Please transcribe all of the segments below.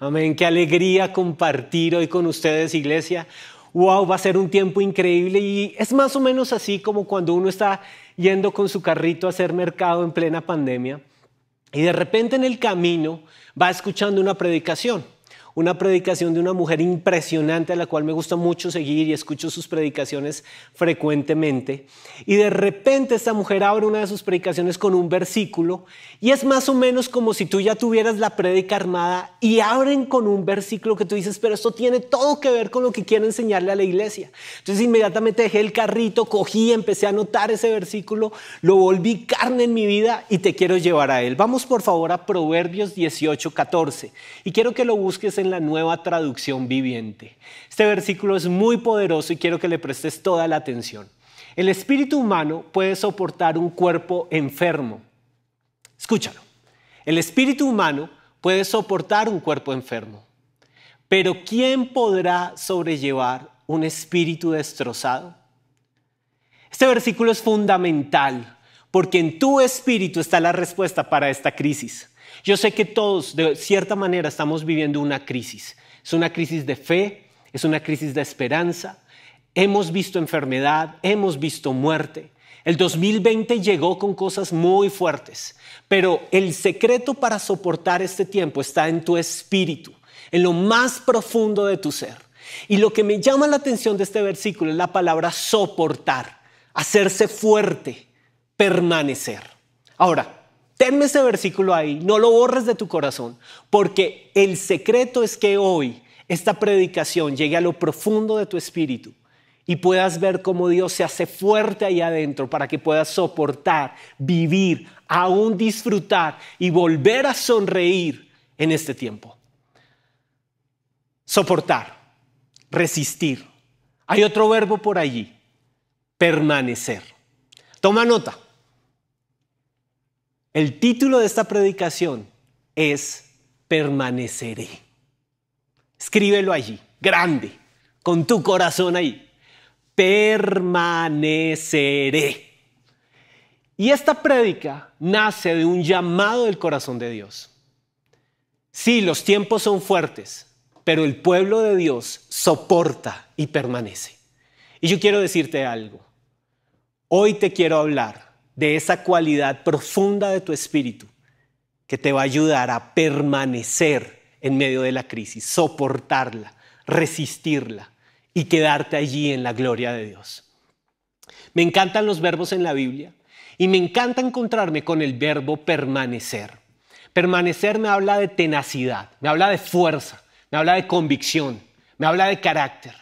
Amén, qué alegría compartir hoy con ustedes, iglesia. Wow, va a ser un tiempo increíble y es más o menos así como cuando uno está yendo con su carrito a hacer mercado en plena pandemia y de repente en el camino va escuchando una predicación una predicación de una mujer impresionante a la cual me gusta mucho seguir y escucho sus predicaciones frecuentemente. Y de repente esta mujer abre una de sus predicaciones con un versículo y es más o menos como si tú ya tuvieras la predica armada y abren con un versículo que tú dices, pero esto tiene todo que ver con lo que quiero enseñarle a la iglesia. Entonces inmediatamente dejé el carrito, cogí, empecé a anotar ese versículo, lo volví carne en mi vida y te quiero llevar a él. Vamos por favor a Proverbios 18, 14 y quiero que lo busques en la nueva traducción viviente. Este versículo es muy poderoso y quiero que le prestes toda la atención. El espíritu humano puede soportar un cuerpo enfermo. Escúchalo. El espíritu humano puede soportar un cuerpo enfermo. Pero ¿quién podrá sobrellevar un espíritu destrozado? Este versículo es fundamental porque en tu espíritu está la respuesta para esta crisis. Yo sé que todos, de cierta manera, estamos viviendo una crisis. Es una crisis de fe, es una crisis de esperanza. Hemos visto enfermedad, hemos visto muerte. El 2020 llegó con cosas muy fuertes, pero el secreto para soportar este tiempo está en tu espíritu, en lo más profundo de tu ser. Y lo que me llama la atención de este versículo es la palabra soportar, hacerse fuerte, permanecer. Ahora, Tenme ese versículo ahí, no lo borres de tu corazón, porque el secreto es que hoy esta predicación llegue a lo profundo de tu espíritu y puedas ver cómo Dios se hace fuerte ahí adentro para que puedas soportar, vivir, aún disfrutar y volver a sonreír en este tiempo. Soportar, resistir. Hay otro verbo por allí, permanecer. Toma nota. El título de esta predicación es Permaneceré. Escríbelo allí, grande, con tu corazón ahí. Permaneceré. Y esta prédica nace de un llamado del corazón de Dios. Sí, los tiempos son fuertes, pero el pueblo de Dios soporta y permanece. Y yo quiero decirte algo. Hoy te quiero hablar de esa cualidad profunda de tu espíritu que te va a ayudar a permanecer en medio de la crisis, soportarla, resistirla y quedarte allí en la gloria de Dios. Me encantan los verbos en la Biblia y me encanta encontrarme con el verbo permanecer. Permanecer me habla de tenacidad, me habla de fuerza, me habla de convicción, me habla de carácter.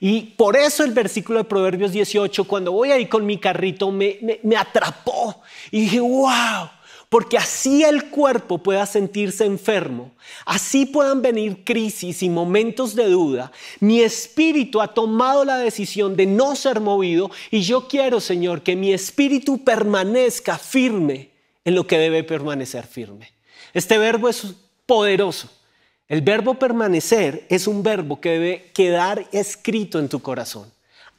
Y por eso el versículo de Proverbios 18, cuando voy ahí con mi carrito, me, me, atrapó y dije, wow, porque así el cuerpo pueda sentirse enfermo, así puedan venir crisis y momentos de duda, mi espíritu ha tomado la decisión de no ser movido y yo quiero, Señor, que mi espíritu permanezca firme en lo que debe permanecer firme. Este verbo es poderoso. El verbo permanecer es un verbo que debe quedar escrito en tu corazón.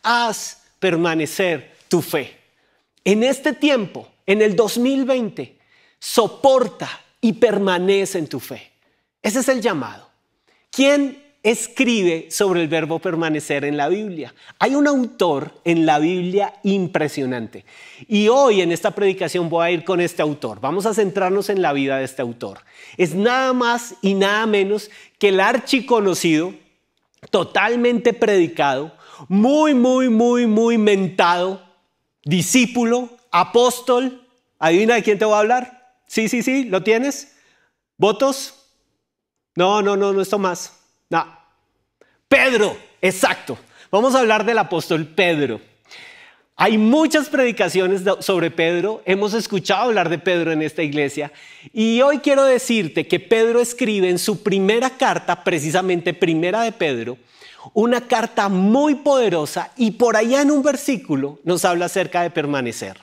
Haz permanecer tu fe. En este tiempo, en el 2020, soporta y permanece en tu fe. Ese es el llamado. ¿Quién escribe sobre el verbo permanecer en la Biblia. Hay un autor en la Biblia impresionante. Y hoy en esta predicación voy a ir con este autor. Vamos a centrarnos en la vida de este autor. Es nada más y nada menos que el archiconocido, totalmente predicado, muy, muy, muy, muy mentado, discípulo, apóstol. ¿Adivina de quién te voy a hablar? Sí, sí, sí, ¿lo tienes? ¿Votos? No, no, no, no es Tomás. No, Pedro, exacto. Vamos a hablar del apóstol Pedro. Hay muchas predicaciones sobre Pedro, hemos escuchado hablar de Pedro en esta iglesia y hoy quiero decirte que Pedro escribe en su primera carta, precisamente primera de Pedro, una carta muy poderosa y por allá en un versículo nos habla acerca de permanecer.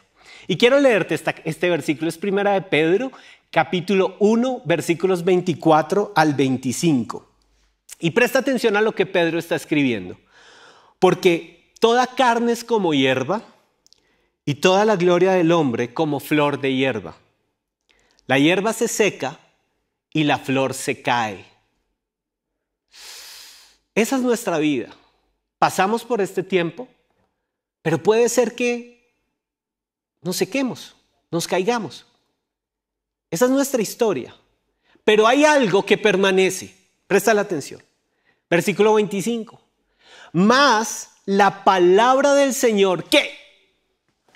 Y quiero leerte este versículo, es primera de Pedro, capítulo 1, versículos 24 al 25. Y presta atención a lo que Pedro está escribiendo, porque toda carne es como hierba y toda la gloria del hombre como flor de hierba. La hierba se seca y la flor se cae. Esa es nuestra vida. Pasamos por este tiempo, pero puede ser que nos sequemos, nos caigamos. Esa es nuestra historia. Pero hay algo que permanece. Presta la atención. Versículo 25. Más la palabra del Señor, ¿qué?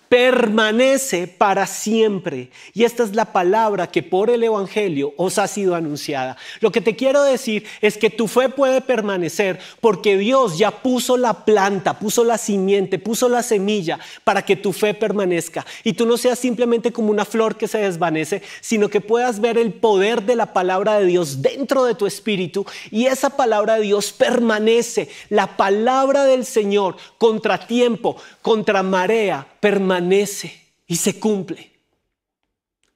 permanece para siempre. Y esta es la palabra que por el Evangelio os ha sido anunciada. Lo que te quiero decir es que tu fe puede permanecer porque Dios ya puso la planta, puso la simiente, puso la semilla para que tu fe permanezca. Y tú no seas simplemente como una flor que se desvanece, sino que puedas ver el poder de la palabra de Dios dentro de tu espíritu y esa palabra de Dios permanece. La palabra del Señor contra tiempo, contra marea, permanece y se cumple.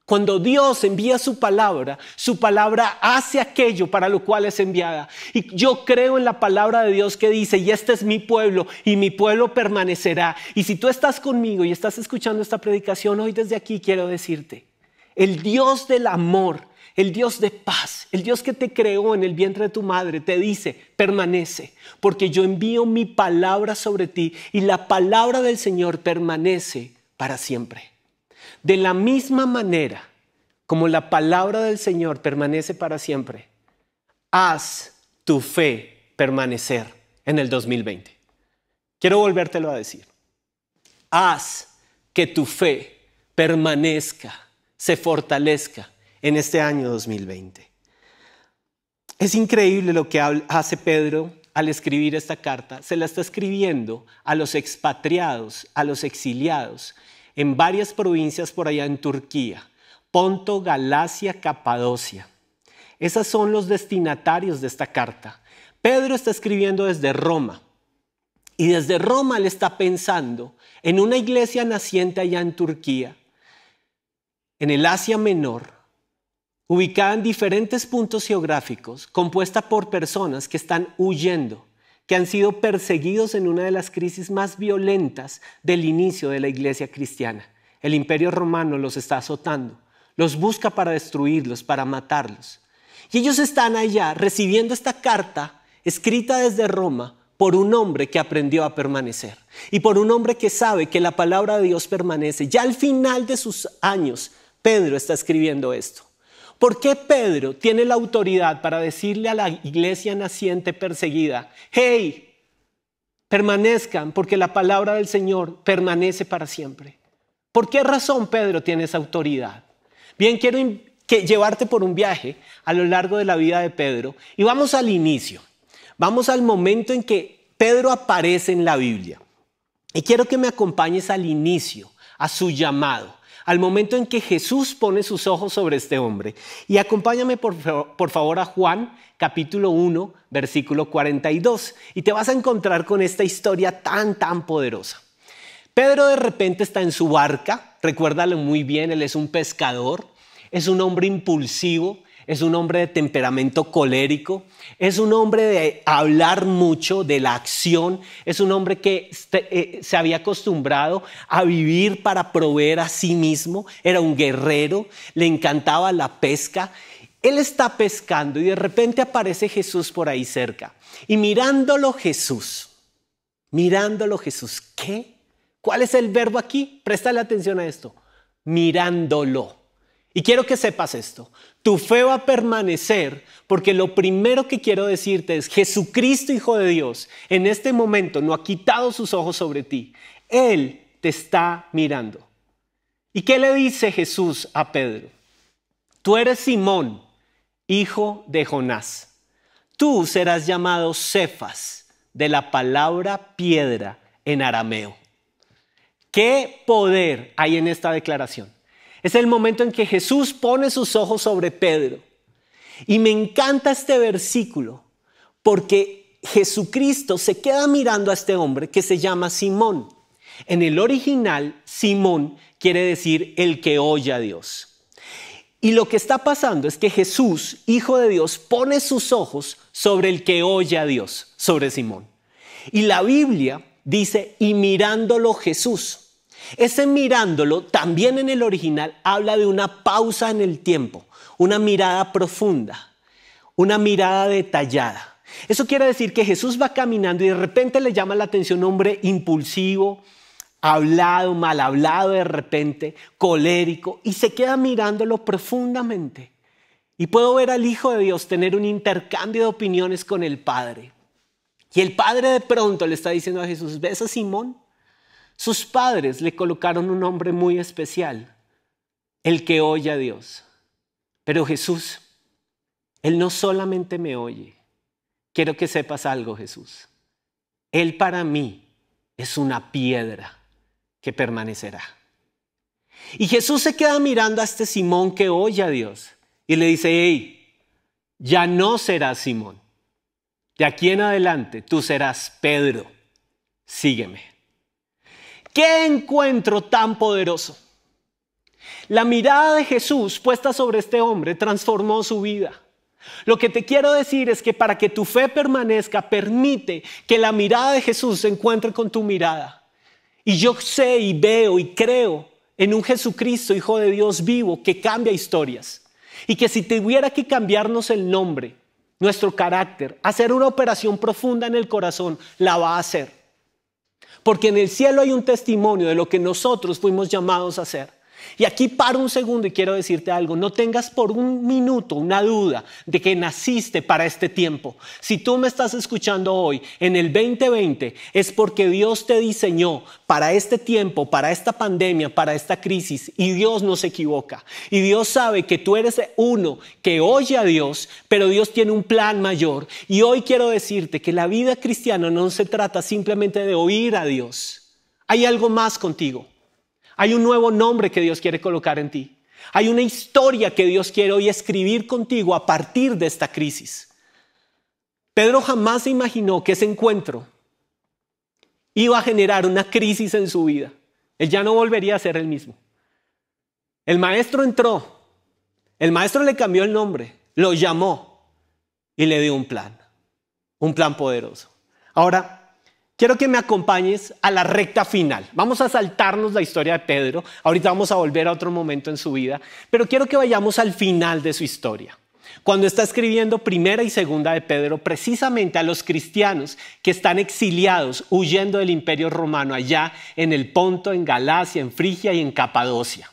Cuando Dios envía su palabra, su palabra hace aquello para lo cual es enviada. Y yo creo en la palabra de Dios que dice, y este es mi pueblo, y mi pueblo permanecerá. Y si tú estás conmigo y estás escuchando esta predicación hoy desde aquí, quiero decirte, el Dios del amor el Dios de paz, el Dios que te creó en el vientre de tu madre, te dice, permanece, porque yo envío mi palabra sobre ti y la palabra del Señor permanece para siempre. De la misma manera como la palabra del Señor permanece para siempre, haz tu fe permanecer en el 2020. Quiero volvértelo a decir. Haz que tu fe permanezca, se fortalezca en este año 2020. Es increíble lo que hace Pedro al escribir esta carta. Se la está escribiendo a los expatriados, a los exiliados, en varias provincias por allá en Turquía, Ponto, Galacia, Capadocia. Esos son los destinatarios de esta carta. Pedro está escribiendo desde Roma y desde Roma le está pensando en una iglesia naciente allá en Turquía, en el Asia Menor, ubicada en diferentes puntos geográficos, compuesta por personas que están huyendo, que han sido perseguidos en una de las crisis más violentas del inicio de la iglesia cristiana. El imperio romano los está azotando, los busca para destruirlos, para matarlos. Y ellos están allá recibiendo esta carta escrita desde Roma por un hombre que aprendió a permanecer y por un hombre que sabe que la palabra de Dios permanece. Ya al final de sus años, Pedro está escribiendo esto. ¿Por qué Pedro tiene la autoridad para decirle a la iglesia naciente perseguida, hey, permanezcan porque la palabra del Señor permanece para siempre? ¿Por qué razón Pedro tiene esa autoridad? Bien, quiero llevarte por un viaje a lo largo de la vida de Pedro y vamos al inicio, vamos al momento en que Pedro aparece en la Biblia. Y quiero que me acompañes al inicio, a su llamado al momento en que Jesús pone sus ojos sobre este hombre. Y acompáñame por, favor a Juan capítulo 1, versículo 42, y te vas a encontrar con esta historia tan, tan poderosa. Pedro de repente está en su barca, recuérdalo muy bien, él es un pescador, es un hombre impulsivo, es un hombre de temperamento colérico, es un hombre de hablar mucho, de la acción, es un hombre que este, eh, se había acostumbrado a vivir para proveer a sí mismo, era un guerrero, le encantaba la pesca. Él está pescando y de repente aparece Jesús por ahí cerca. Y mirándolo Jesús, mirándolo Jesús, ¿qué? ¿Cuál es el verbo aquí? Préstale atención a esto. Mirándolo. Y quiero que sepas esto, tu fe va a permanecer porque lo primero que quiero decirte es, Jesucristo Hijo de Dios en este momento no ha quitado sus ojos sobre ti, Él te está mirando. ¿Y qué le dice Jesús a Pedro? Tú eres Simón, hijo de Jonás. Tú serás llamado Cefas, de la palabra piedra en arameo. ¿Qué poder hay en esta declaración? Es el momento en que Jesús pone sus ojos sobre Pedro. Y me encanta este versículo porque Jesucristo se queda mirando a este hombre que se llama Simón. En el original, Simón quiere decir el que oye a Dios. Y lo que está pasando es que Jesús, Hijo de Dios, pone sus ojos sobre el que oye a Dios, sobre Simón. Y la Biblia dice, y mirándolo Jesús. Ese mirándolo, también en el original, habla de una pausa en el tiempo, una mirada profunda, una mirada detallada. Eso quiere decir que Jesús va caminando y de repente le llama la atención un hombre impulsivo, hablado, mal hablado de repente, colérico, y se queda mirándolo profundamente. Y puedo ver al Hijo de Dios tener un intercambio de opiniones con el Padre. Y el Padre de pronto le está diciendo a Jesús, ¿ves a Simón? Sus padres le colocaron un nombre muy especial, el que oye a Dios. Pero Jesús, Él no solamente me oye. Quiero que sepas algo, Jesús. Él para mí es una piedra que permanecerá. Y Jesús se queda mirando a este Simón que oye a Dios y le dice, hey, ya no serás Simón. De aquí en adelante tú serás Pedro. Sígueme. ¡Qué encuentro tan poderoso! La mirada de Jesús puesta sobre este hombre transformó su vida. Lo que te quiero decir es que para que tu fe permanezca, permite que la mirada de Jesús se encuentre con tu mirada. Y yo sé y veo y creo en un Jesucristo, Hijo de Dios vivo, que cambia historias. Y que si tuviera que cambiarnos el nombre, nuestro carácter, hacer una operación profunda en el corazón, la va a hacer porque en el cielo hay un testimonio de lo que nosotros fuimos llamados a hacer. Y aquí paro un segundo y quiero decirte algo, no tengas por un minuto una duda de que naciste para este tiempo. Si tú me estás escuchando hoy en el 2020 es porque Dios te diseñó para este tiempo, para esta pandemia, para esta crisis y Dios no se equivoca. Y Dios sabe que tú eres uno que oye a Dios, pero Dios tiene un plan mayor. Y hoy quiero decirte que la vida cristiana no se trata simplemente de oír a Dios. Hay algo más contigo. Hay un nuevo nombre que Dios quiere colocar en ti. Hay una historia que Dios quiere hoy escribir contigo a partir de esta crisis. Pedro jamás se imaginó que ese encuentro iba a generar una crisis en su vida. Él ya no volvería a ser el mismo. El maestro entró, el maestro le cambió el nombre, lo llamó y le dio un plan, un plan poderoso. Ahora, quiero que me acompañes a la recta final. Vamos a saltarnos la historia de Pedro, ahorita vamos a volver a otro momento en su vida, pero quiero que vayamos al final de su historia. Cuando está escribiendo primera y segunda de Pedro, precisamente a los cristianos que están exiliados, huyendo del imperio romano allá en el Ponto, en Galacia, en Frigia y en Capadocia.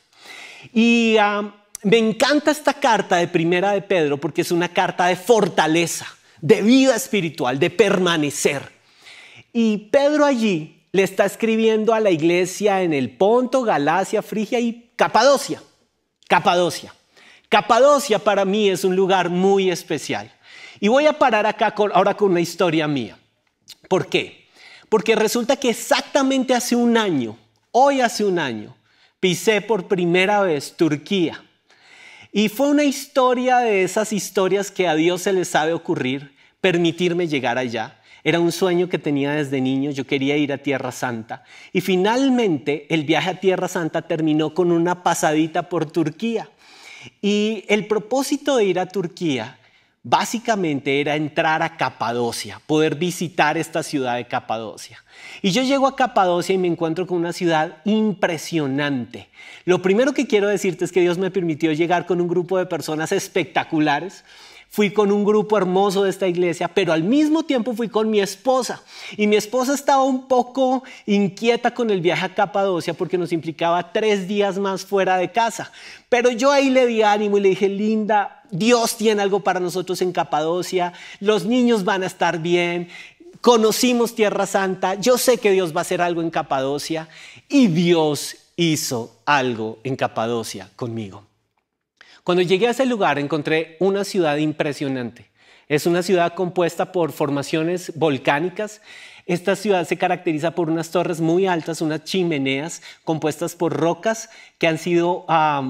Y ah, me encanta esta carta de primera de Pedro porque es una carta de fortaleza, de vida espiritual, de permanecer. Y Pedro allí le está escribiendo a la iglesia en el Ponto, Galacia, Frigia y Capadocia. Capadocia. Capadocia para mí es un lugar muy especial. Y voy a parar acá ahora con una historia mía. ¿Por qué? Porque resulta que exactamente hace un año, hoy hace un año, pisé por primera vez Turquía. Y fue una historia de esas historias que a Dios se le sabe ocurrir, permitirme llegar allá. Era un sueño que tenía desde niño, yo quería ir a Tierra Santa. Y finalmente el viaje a Tierra Santa terminó con una pasadita por Turquía. Y el propósito de ir a Turquía básicamente era entrar a Capadocia, poder visitar esta ciudad de Capadocia. Y yo llego a Capadocia y me encuentro con una ciudad impresionante. Lo primero que quiero decirte es que Dios me permitió llegar con un grupo de personas espectaculares fui con un grupo hermoso de esta iglesia, pero al mismo tiempo fui con mi esposa. Y mi esposa estaba un poco inquieta con el viaje a Capadocia porque nos implicaba tres días más fuera de casa. Pero yo ahí le di ánimo y le dije, linda, Dios tiene algo para nosotros en Capadocia, los niños van a estar bien. Conocimos Tierra Santa, yo sé que Dios va a hacer algo en Capadocia y Dios hizo algo en Capadocia conmigo. Cuando llegué a ese lugar encontré una ciudad impresionante. Es una ciudad compuesta por formaciones volcánicas esta ciudad se caracteriza por unas torres muy altas, unas chimeneas compuestas por rocas que han sido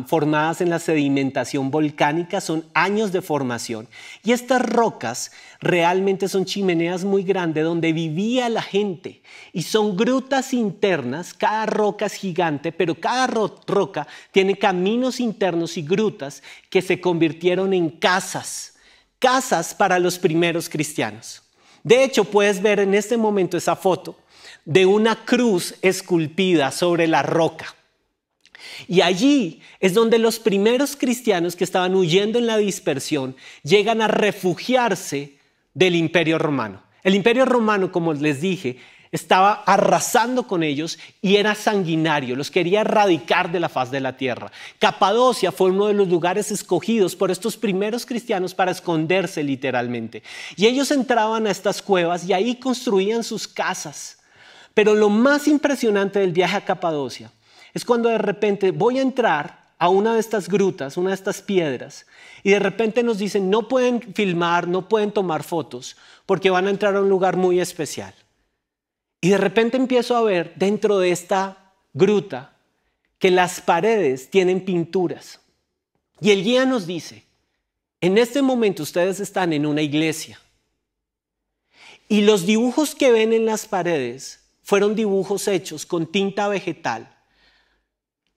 formadas en la sedimentación volcánica, son años de formación. Y estas rocas realmente son chimeneas muy grandes donde vivía la gente y son grutas internas, cada roca es gigante, pero cada roca tiene caminos internos y grutas que se convirtieron en casas, casas para los primeros cristianos. De hecho, puedes ver en este momento esa foto de una cruz esculpida sobre la roca. Y allí es donde los primeros cristianos que estaban huyendo en la dispersión llegan a refugiarse del imperio romano. El imperio romano, como les dije, estaba arrasando con ellos y era sanguinario, los quería erradicar de la faz de la tierra. Capadocia fue uno de los lugares escogidos por estos primeros cristianos para esconderse literalmente. Y ellos entraban a estas cuevas y ahí construían sus casas. Pero lo más impresionante del viaje a Capadocia es cuando de repente voy a entrar a una de estas grutas, una de estas piedras, y de repente nos dicen, no pueden filmar, no pueden tomar fotos, porque van a entrar a un lugar muy especial. Y de repente empiezo a ver dentro de esta gruta que las paredes tienen pinturas. Y el guía nos dice, en este momento ustedes están en una iglesia. Y los dibujos que ven en las paredes fueron dibujos hechos con tinta vegetal.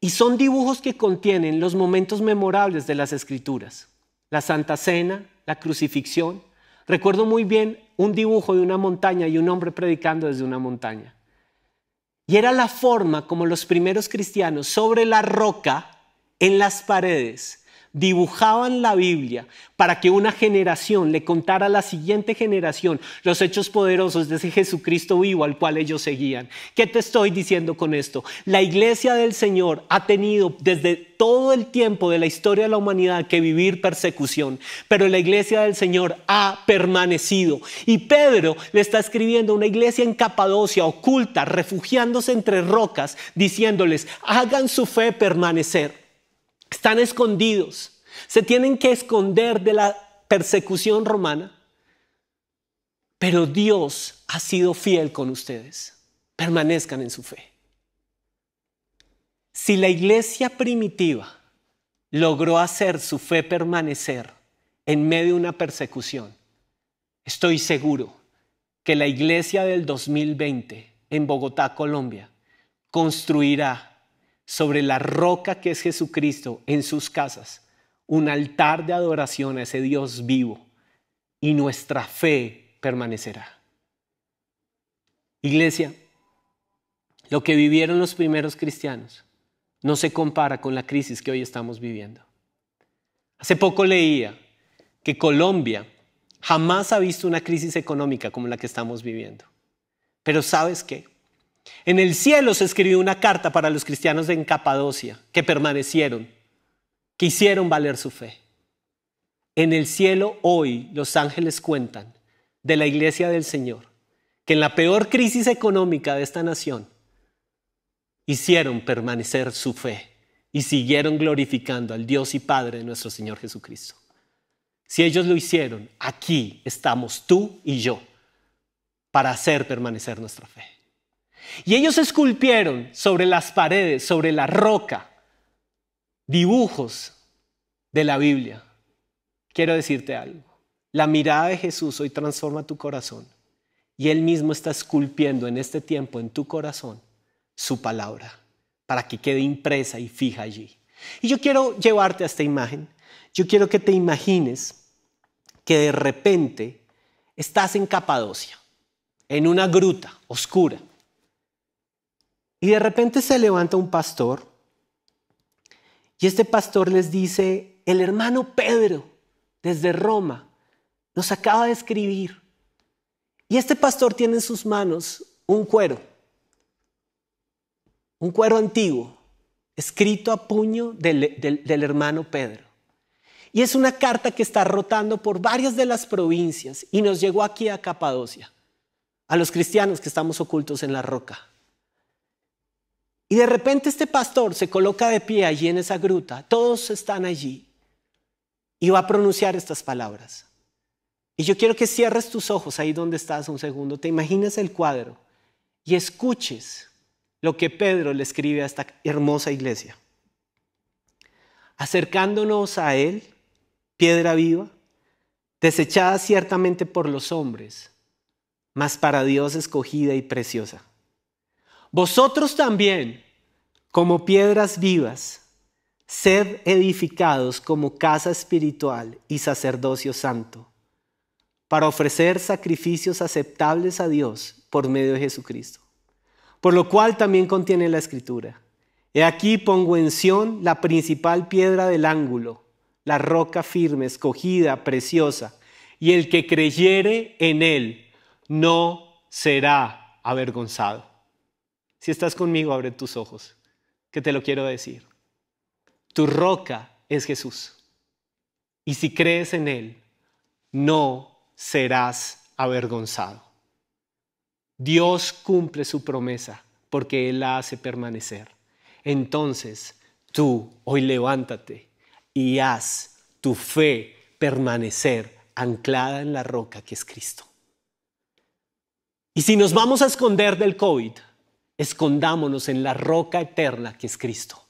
Y son dibujos que contienen los momentos memorables de las escrituras. La Santa Cena, la crucifixión. Recuerdo muy bien un dibujo de una montaña y un hombre predicando desde una montaña. Y era la forma como los primeros cristianos sobre la roca, en las paredes, dibujaban la Biblia para que una generación le contara a la siguiente generación los hechos poderosos de ese Jesucristo vivo al cual ellos seguían. ¿Qué te estoy diciendo con esto? La iglesia del Señor ha tenido desde todo el tiempo de la historia de la humanidad que vivir persecución, pero la iglesia del Señor ha permanecido. Y Pedro le está escribiendo a una iglesia en Capadocia, oculta, refugiándose entre rocas, diciéndoles, hagan su fe permanecer. Están escondidos. Se tienen que esconder de la persecución romana. Pero Dios ha sido fiel con ustedes. Permanezcan en su fe. Si la iglesia primitiva logró hacer su fe permanecer en medio de una persecución, estoy seguro que la iglesia del 2020 en Bogotá, Colombia, construirá sobre la roca que es Jesucristo en sus casas, un altar de adoración a ese Dios vivo y nuestra fe permanecerá. Iglesia, lo que vivieron los primeros cristianos no se compara con la crisis que hoy estamos viviendo. Hace poco leía que Colombia jamás ha visto una crisis económica como la que estamos viviendo. Pero sabes qué? En el cielo se escribió una carta para los cristianos en Capadocia, que permanecieron, que hicieron valer su fe. En el cielo hoy los ángeles cuentan de la iglesia del Señor, que en la peor crisis económica de esta nación, hicieron permanecer su fe y siguieron glorificando al Dios y Padre de nuestro Señor Jesucristo. Si ellos lo hicieron, aquí estamos tú y yo para hacer permanecer nuestra fe. Y ellos esculpieron sobre las paredes, sobre la roca, dibujos de la Biblia. Quiero decirte algo. La mirada de Jesús hoy transforma tu corazón. Y Él mismo está esculpiendo en este tiempo en tu corazón su palabra para que quede impresa y fija allí. Y yo quiero llevarte a esta imagen. Yo quiero que te imagines que de repente estás en Capadocia, en una gruta oscura y de repente se levanta un pastor y este pastor les dice, el hermano Pedro desde Roma nos acaba de escribir. Y este pastor tiene en sus manos un cuero, un cuero antiguo, escrito a puño del, del hermano Pedro. Y es una carta que está rotando por varias de las provincias y nos llegó aquí a Capadocia, a los cristianos que estamos ocultos en la roca. Y de repente este pastor se coloca de pie allí en esa gruta, todos están allí, y va a pronunciar estas palabras. Y yo quiero que cierres tus ojos ahí donde estás un segundo, te imaginas el cuadro y escuches lo que Pedro le escribe a esta hermosa iglesia. Acercándonos a él, piedra viva, desechada ciertamente por los hombres, mas para Dios escogida y preciosa. Vosotros también, como piedras vivas, sed edificados como casa espiritual y sacerdocio santo, para ofrecer sacrificios aceptables a Dios por medio de Jesucristo. Por lo cual también contiene la escritura. He aquí pongo en Sión la principal piedra del ángulo, la roca firme, escogida, preciosa, y el que creyere en él no será avergonzado. Si estás conmigo, abre tus ojos, que te lo quiero decir. Tu roca es Jesús. Y si crees en Él, no serás avergonzado. Dios cumple su promesa porque Él la hace permanecer. Entonces, tú hoy levántate y haz tu fe permanecer anclada en la roca que es Cristo. Y si nos vamos a esconder del COVID, escondámonos en la roca eterna que es Cristo.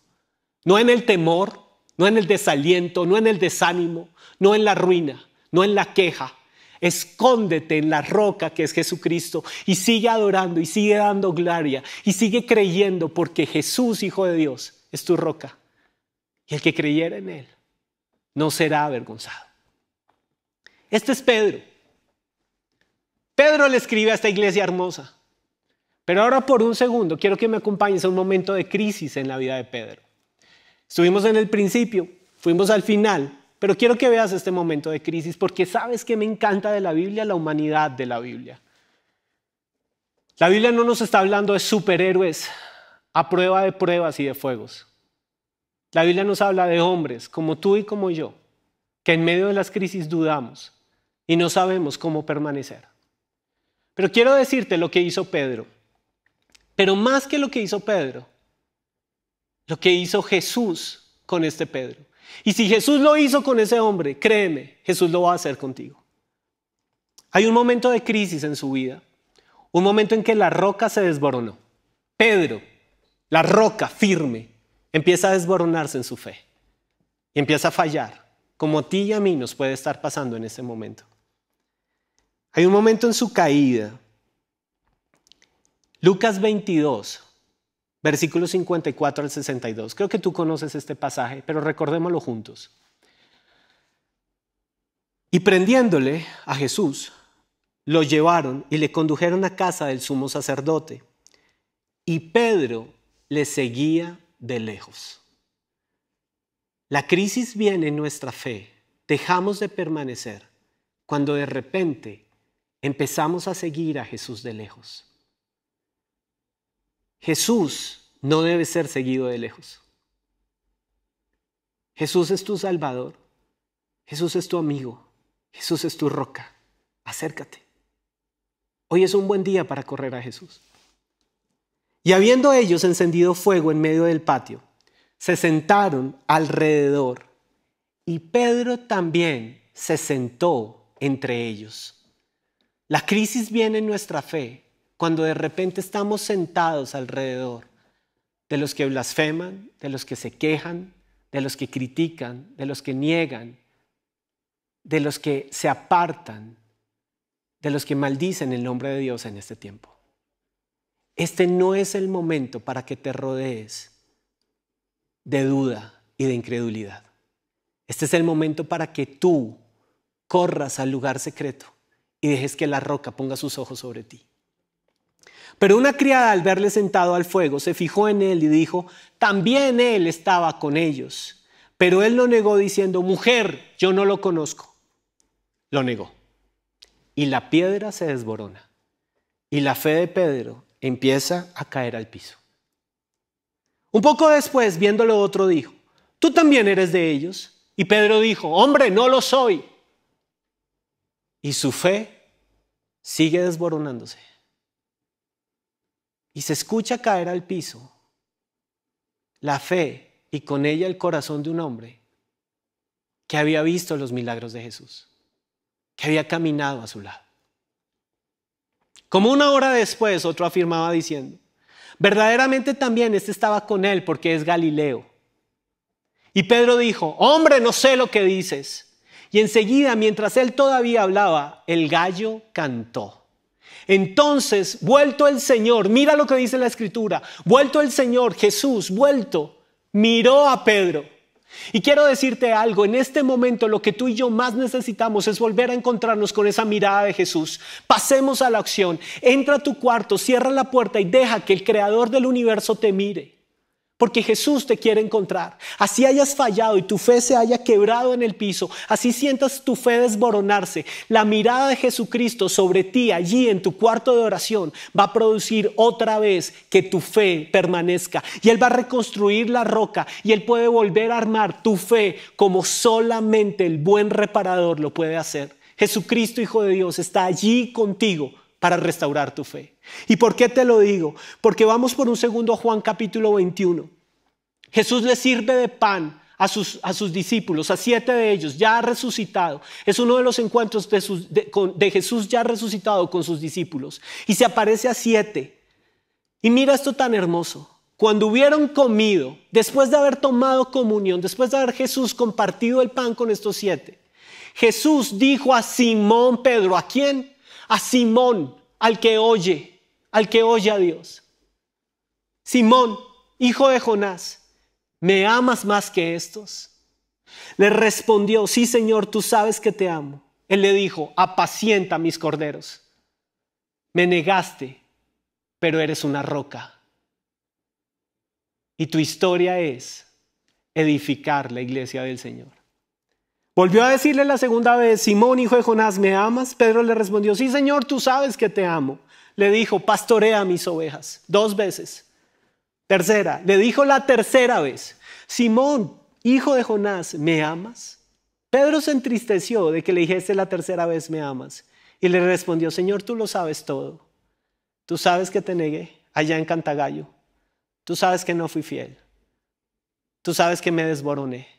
No en el temor, no en el desaliento, no en el desánimo, no en la ruina, no en la queja. Escóndete en la roca que es Jesucristo y sigue adorando y sigue dando gloria y sigue creyendo porque Jesús, Hijo de Dios, es tu roca. Y el que creyera en Él no será avergonzado. Este es Pedro. Pedro le escribe a esta iglesia hermosa. Pero ahora por un segundo quiero que me acompañes a un momento de crisis en la vida de Pedro. Estuvimos en el principio, fuimos al final, pero quiero que veas este momento de crisis porque sabes que me encanta de la Biblia la humanidad de la Biblia. La Biblia no nos está hablando de superhéroes a prueba de pruebas y de fuegos. La Biblia nos habla de hombres como tú y como yo, que en medio de las crisis dudamos y no sabemos cómo permanecer. Pero quiero decirte lo que hizo Pedro. Pero más que lo que hizo Pedro, lo que hizo Jesús con este Pedro. Y si Jesús lo hizo con ese hombre, créeme, Jesús lo va a hacer contigo. Hay un momento de crisis en su vida, un momento en que la roca se desboronó. Pedro, la roca firme, empieza a desboronarse en su fe y empieza a fallar, como a ti y a mí nos puede estar pasando en este momento. Hay un momento en su caída Lucas 22, versículos 54 al 62. Creo que tú conoces este pasaje, pero recordémoslo juntos. Y prendiéndole a Jesús, lo llevaron y le condujeron a casa del sumo sacerdote. Y Pedro le seguía de lejos. La crisis viene en nuestra fe. Dejamos de permanecer cuando de repente empezamos a seguir a Jesús de lejos. Jesús no debe ser seguido de lejos. Jesús es tu Salvador. Jesús es tu amigo. Jesús es tu roca. Acércate. Hoy es un buen día para correr a Jesús. Y habiendo ellos encendido fuego en medio del patio, se sentaron alrededor y Pedro también se sentó entre ellos. La crisis viene en nuestra fe cuando de repente estamos sentados alrededor de los que blasfeman, de los que se quejan, de los que critican, de los que niegan, de los que se apartan, de los que maldicen el nombre de Dios en este tiempo. Este no es el momento para que te rodees de duda y de incredulidad. Este es el momento para que tú corras al lugar secreto y dejes que la roca ponga sus ojos sobre ti. Pero una criada al verle sentado al fuego se fijó en él y dijo, también él estaba con ellos. Pero él lo negó diciendo, mujer, yo no lo conozco. Lo negó. Y la piedra se desborona. Y la fe de Pedro empieza a caer al piso. Un poco después, viéndolo otro, dijo, tú también eres de ellos. Y Pedro dijo, hombre, no lo soy. Y su fe sigue desboronándose y se escucha caer al piso la fe y con ella el corazón de un hombre que había visto los milagros de Jesús, que había caminado a su lado. Como una hora después, otro afirmaba diciendo, verdaderamente también este estaba con él porque es Galileo. Y Pedro dijo, hombre, no sé lo que dices. Y enseguida, mientras él todavía hablaba, el gallo cantó. Entonces, vuelto el Señor, mira lo que dice la escritura, vuelto el Señor, Jesús, vuelto, miró a Pedro. Y quiero decirte algo, en este momento lo que tú y yo más necesitamos es volver a encontrarnos con esa mirada de Jesús. Pasemos a la acción, entra a tu cuarto, cierra la puerta y deja que el Creador del universo te mire. Porque Jesús te quiere encontrar. Así hayas fallado y tu fe se haya quebrado en el piso, así sientas tu fe desboronarse, la mirada de Jesucristo sobre ti allí en tu cuarto de oración va a producir otra vez que tu fe permanezca. Y Él va a reconstruir la roca y Él puede volver a armar tu fe como solamente el buen reparador lo puede hacer. Jesucristo, Hijo de Dios, está allí contigo para restaurar tu fe. ¿Y por qué te lo digo? Porque vamos por un segundo Juan capítulo 21. Jesús le sirve de pan a sus, discípulos, a siete de ellos, ya resucitado. Es uno de los encuentros de, Jesús ya resucitado con sus discípulos. Y se aparece a siete. Y mira esto tan hermoso. Cuando hubieron comido, después de haber tomado comunión, después de haber Jesús compartido el pan con estos siete, Jesús dijo a Simón Pedro, ¿a quién? a Simón, al que oye, al que oye a Dios. Simón, hijo de Jonás, ¿me amas más que estos? Le respondió, sí Señor, tú sabes que te amo. Él le dijo, apacienta mis corderos. Me negaste, pero eres una roca. Y tu historia es edificar la iglesia del Señor. Volvió a decirle la segunda vez, Simón, hijo de Jonás, ¿me amas? Pedro le respondió, sí, Señor, tú sabes que te amo. Le dijo, pastorea mis ovejas, dos veces. Tercera, le dijo la tercera vez, Simón, hijo de Jonás, ¿me amas? Pedro se entristeció de que le dijese la tercera vez, ¿me amas? Y le respondió, Señor, tú lo sabes todo. Tú sabes que te negué allá en Cantagallo. Tú sabes que no fui fiel. Tú sabes que me desboroné.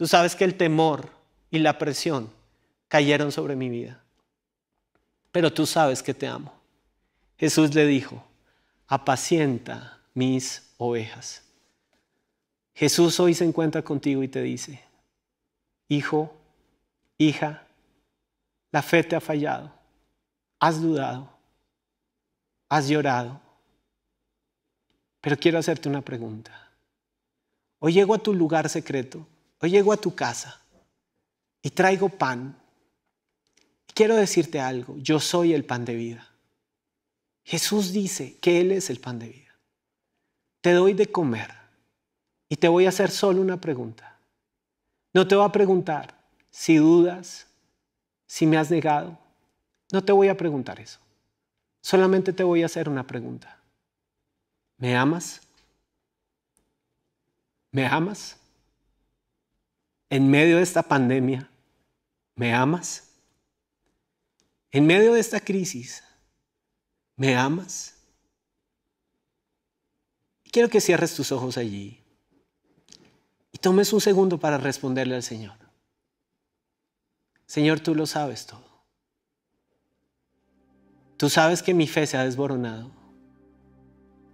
Tú sabes que el temor y la presión cayeron sobre mi vida. Pero tú sabes que te amo. Jesús le dijo, apacienta mis ovejas. Jesús hoy se encuentra contigo y te dice, hijo, hija, la fe te ha fallado, has dudado, has llorado, pero quiero hacerte una pregunta. Hoy llego a tu lugar secreto Hoy llego a tu casa y traigo pan. quiero decirte algo, yo soy el pan de vida. Jesús dice que Él es el pan de vida. Te doy de comer y te voy a hacer solo una pregunta. No te voy a preguntar si dudas, si me has negado. No te voy a preguntar eso. Solamente te voy a hacer una pregunta. ¿Me amas? ¿Me amas? en medio de esta pandemia, ¿me amas? En medio de esta crisis, ¿me amas? Quiero que cierres tus ojos allí y tomes un segundo para responderle al Señor. Señor, tú lo sabes todo. Tú sabes que mi fe se ha desboronado,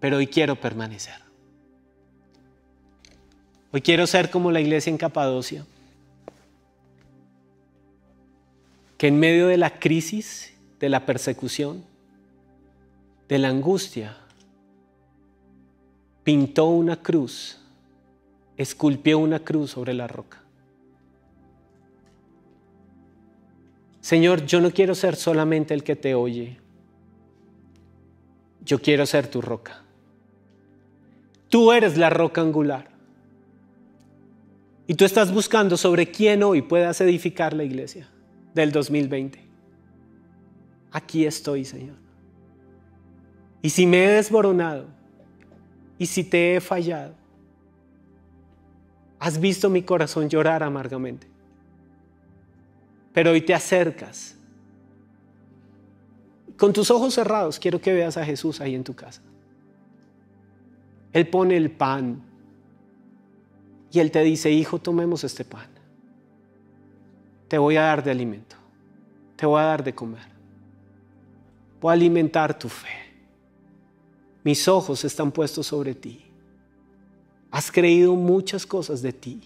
pero hoy quiero permanecer. Hoy quiero ser como la iglesia en Capadocia, que en medio de la crisis, de la persecución, de la angustia, pintó una cruz, esculpió una cruz sobre la roca. Señor, yo no quiero ser solamente el que te oye, yo quiero ser tu roca. Tú eres la roca angular. Y tú estás buscando sobre quién hoy puedas edificar la iglesia del 2020. Aquí estoy, Señor. Y si me he desboronado, y si te he fallado, has visto mi corazón llorar amargamente. Pero hoy te acercas. Con tus ojos cerrados quiero que veas a Jesús ahí en tu casa. Él pone el pan y Él te dice, hijo, tomemos este pan. Te voy a dar de alimento. Te voy a dar de comer. Voy a alimentar tu fe. Mis ojos están puestos sobre ti. Has creído muchas cosas de ti.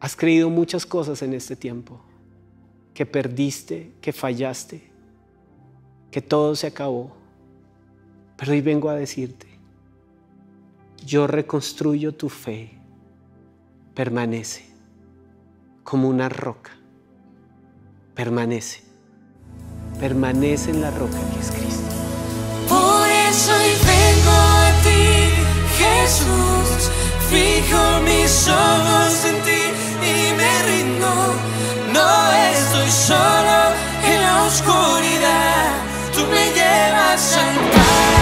Has creído muchas cosas en este tiempo. Que perdiste, que fallaste, que todo se acabó. Pero hoy vengo a decirte, yo reconstruyo tu fe permanece como una roca. Permanece. Permanece en la roca que es Cristo. Por eso hoy vengo a ti, Jesús. Fijo mis ojos en ti y me rindo. No estoy solo en la oscuridad. Tú me llevas a entrar.